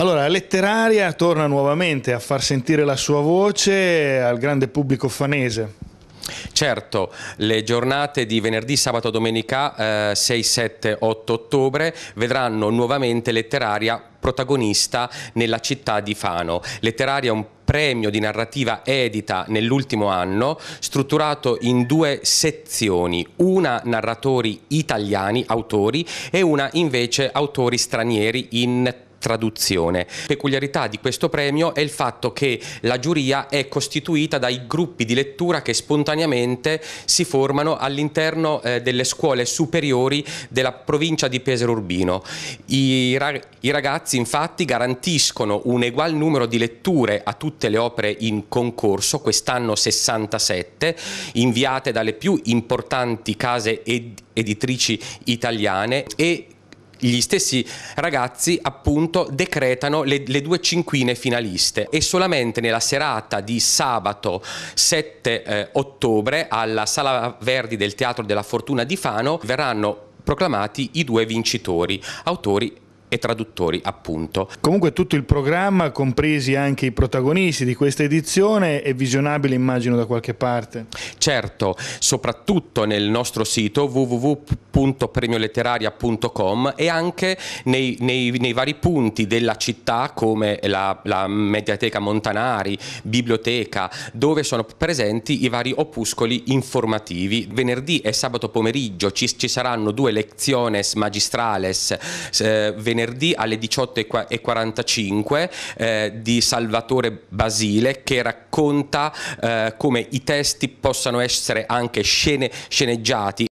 Allora, Letteraria torna nuovamente a far sentire la sua voce al grande pubblico fanese. Certo, le giornate di venerdì, sabato, domenica eh, 6, 7, 8 ottobre vedranno nuovamente Letteraria protagonista nella città di Fano. Letteraria è un premio di narrativa edita nell'ultimo anno, strutturato in due sezioni, una narratori italiani, autori, e una invece autori stranieri in traduzione. Peculiarità di questo premio è il fatto che la giuria è costituita dai gruppi di lettura che spontaneamente si formano all'interno eh, delle scuole superiori della provincia di Pesaro Urbino. I, ra I, ragazzi infatti garantiscono un egual numero di letture a tutte le opere in concorso, quest'anno 67, inviate dalle più importanti case ed editrici italiane e gli stessi ragazzi appunto decretano le, le, due cinquine finaliste e solamente nella serata di sabato 7 eh, ottobre alla Sala Verdi del Teatro della Fortuna di Fano verranno proclamati i due vincitori, autori e traduttori appunto. Comunque tutto il programma, compresi anche i protagonisti di questa edizione, è visionabile immagino da qualche parte certo soprattutto nel nostro sito www.premioletteraria.com e anche nei, nei, nei, vari punti della città come la, la Mediateca Montanari, Biblioteca, dove sono presenti i vari opuscoli informativi. Venerdì e sabato pomeriggio ci, ci saranno due lezioni magistrales, eh, venerdì alle 18.45 eh, di Salvatore Basile che racconta eh, come i testi possano possano essere anche scene, sceneggiati